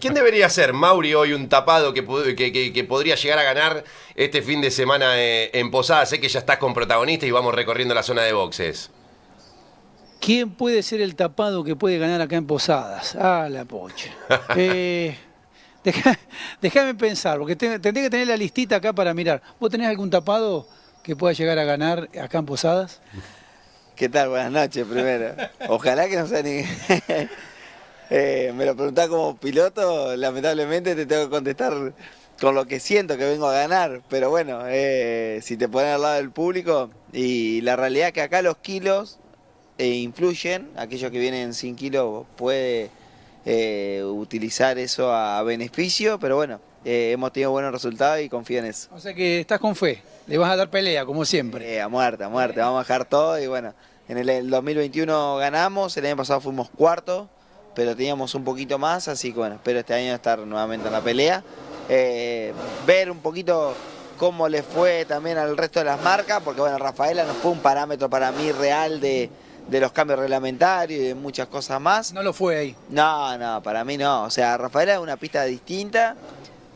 ¿Quién, debería ser, Mauri, hoy un tapado que, podría llegar a ganar este fin de semana eh, en Posadas? Sé que ya estás con protagonistas y vamos recorriendo la zona de boxes. ¿Quién puede ser el tapado que puede ganar acá en Posadas? Ah, la poche! Eh, déjame pensar, porque que tener la listita acá para mirar. ¿Vos tenés algún tapado que pueda llegar a ganar acá en Posadas? ¿Qué tal? Buenas noches, primero. Ojalá que no sea ni... Eh, me lo preguntás como piloto, lamentablemente te tengo que contestar con lo que siento que vengo a ganar, pero bueno, eh, si te ponen al lado del público y la realidad es que acá los kilos eh, influyen, aquellos que vienen sin kilos puede utilizar eso a beneficio, pero bueno, hemos tenido buenos resultados y confío en eso. O sea que estás con fe, le vas a dar pelea como siempre. a muerte, a muerte, vamos a dejar todo y bueno, en el 2021 ganamos, el año pasado fuimos cuarto pero teníamos un poquito más, así que bueno, espero este año estar nuevamente en la pelea. Eh, ver un poquito cómo le fue también al resto de las marcas, porque bueno, Rafaela no fue un parámetro para mí real de, los cambios reglamentarios y de muchas cosas más. No lo fue ahí. No, no, para mí no. O sea, Rafaela es una pista distinta,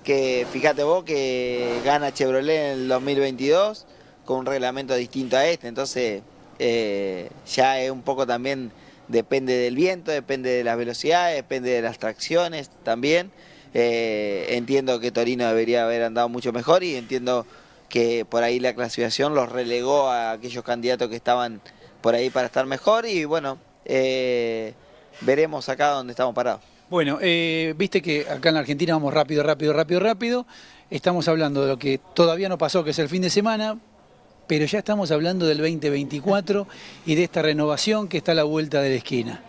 que fíjate vos que gana Chevrolet en el 2022 con un reglamento distinto a este, entonces eh, ya es un poco también depende del viento, depende de las velocidades, depende de las tracciones también. Eh, entiendo que Torino debería haber andado mucho mejor y entiendo que por ahí la clasificación los relegó a aquellos candidatos que estaban por ahí para estar mejor y bueno, eh, veremos acá donde estamos parados. Bueno, eh, viste que acá en la Argentina vamos rápido, rápido, rápido, rápido. Estamos hablando de lo que todavía no pasó, que es el fin de semana, pero ya estamos hablando del 2024 y de esta renovación que está a la vuelta de la esquina.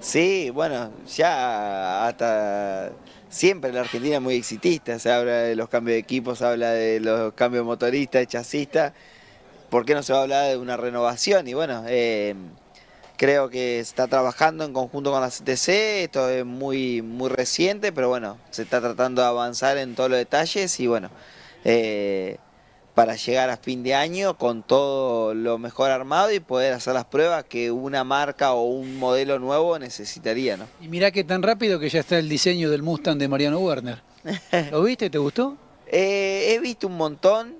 Sí, bueno, ya hasta siempre la Argentina es muy exitista, se habla de los cambios de equipos, se habla de los cambios motoristas, de chasistas, ¿por qué no se va a hablar de una renovación? Y bueno, eh, creo que se está trabajando en conjunto con la CTC, esto es muy, muy reciente, pero bueno, se está tratando de avanzar en todos los detalles y bueno, eh, para llegar a fin de año con todo lo mejor armado y poder hacer las pruebas que una marca o un modelo nuevo necesitaría. ¿no? Y mirá que tan rápido que ya está el diseño del Mustang de Mariano Werner. ¿Lo viste? ¿Te gustó? eh, he visto un montón,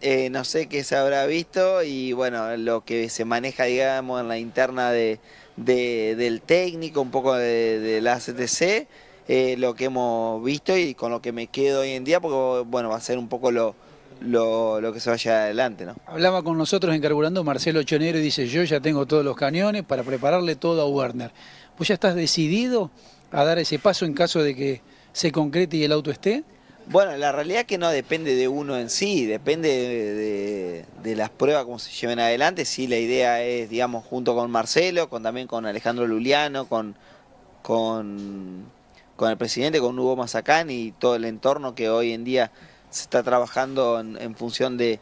eh, no sé qué se habrá visto y bueno, lo que se maneja, digamos, en la interna de, del técnico, un poco de, la ACTC, eh, lo que hemos visto y con lo que me quedo hoy en día, porque bueno, va a ser un poco lo lo, que se vaya adelante. ¿no? Hablaba con nosotros en Carburando Marcelo Chonero y dice, yo ya tengo todos los cañones para prepararle todo a Werner. ¿Vos ya estás decidido a dar ese paso en caso de que se concrete y el auto esté? Bueno, la realidad es que no depende de uno en sí, depende de, las pruebas como se lleven adelante. Sí, la idea es, digamos, junto con Marcelo, con también con Alejandro Luliano, con, con, con el presidente, con Hugo Mazacán y todo el entorno que hoy en día se está trabajando en, función de,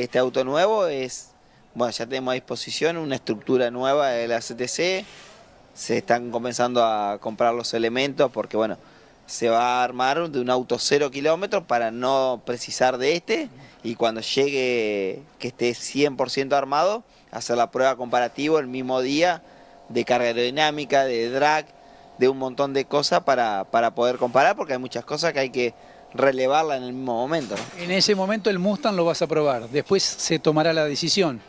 este auto nuevo es, bueno, ya tenemos a disposición una estructura nueva de la CTC, se están comenzando a comprar los elementos porque, bueno, se va a armar de un auto cero kilómetros para no precisar de este y cuando llegue que esté 100% armado, hacer la prueba comparativa el mismo día de carga aerodinámica, de drag, de un montón de cosas para poder comparar porque hay muchas cosas que hay que relevarla en el mismo momento. En ese momento el Mustang lo vas a probar, después se tomará la decisión.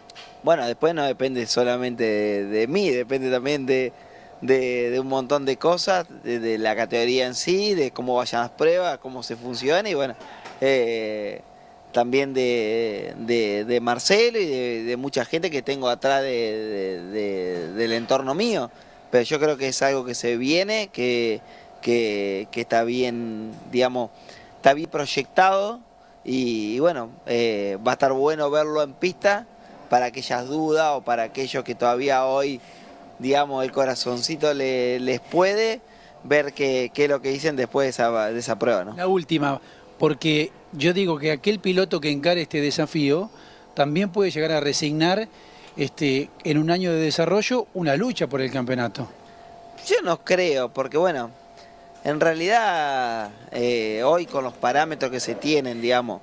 Bueno, después no depende solamente de, mí, depende también de, de, un montón de cosas, de, la categoría en sí, de cómo vayan las pruebas, cómo se funciona y bueno, eh, también de, Marcelo y de, mucha gente que tengo atrás del entorno mío. Pero yo creo que es algo que se viene, que, que, que está bien, digamos, está bien proyectado y, bueno, eh, va a estar bueno verlo en pista para aquellas dudas o para aquellos que todavía hoy, digamos, el corazoncito les puede ver qué, es lo que dicen después de esa, prueba. La última, porque yo digo que aquel piloto que encara este desafío también puede llegar a resignar este, en un año de desarrollo una lucha por el campeonato. Yo no creo, porque bueno, en realidad, eh, hoy con los parámetros que se tienen, digamos,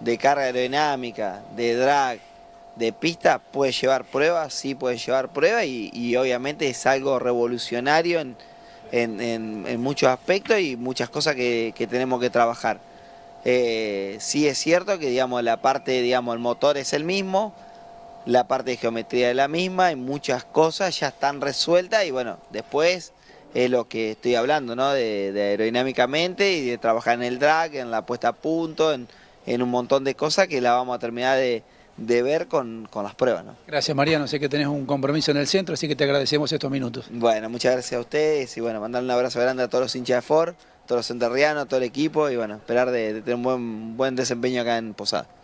de carga aerodinámica, de drag, de pista, puede llevar pruebas, sí puede llevar pruebas y, obviamente es algo revolucionario en, muchos aspectos y muchas cosas que, tenemos que trabajar. Eh, sí es cierto que digamos la parte, digamos, el motor es el mismo, la parte de geometría es la misma y muchas cosas ya están resueltas y bueno, después es lo que estoy hablando, ¿no? De, aerodinámicamente y de trabajar en el drag, en la puesta a punto, en, un montón de cosas que la vamos a terminar de, ver con, las pruebas, ¿no? Gracias, Mariano. Sé que tenés un compromiso en el centro, así que te agradecemos estos minutos. Bueno, muchas gracias a ustedes y bueno, mandar un abrazo grande a todos los hinchas de Ford, todos los enterrianos, todo el equipo y bueno, esperar de, de tener un buen, buen desempeño acá en Posada.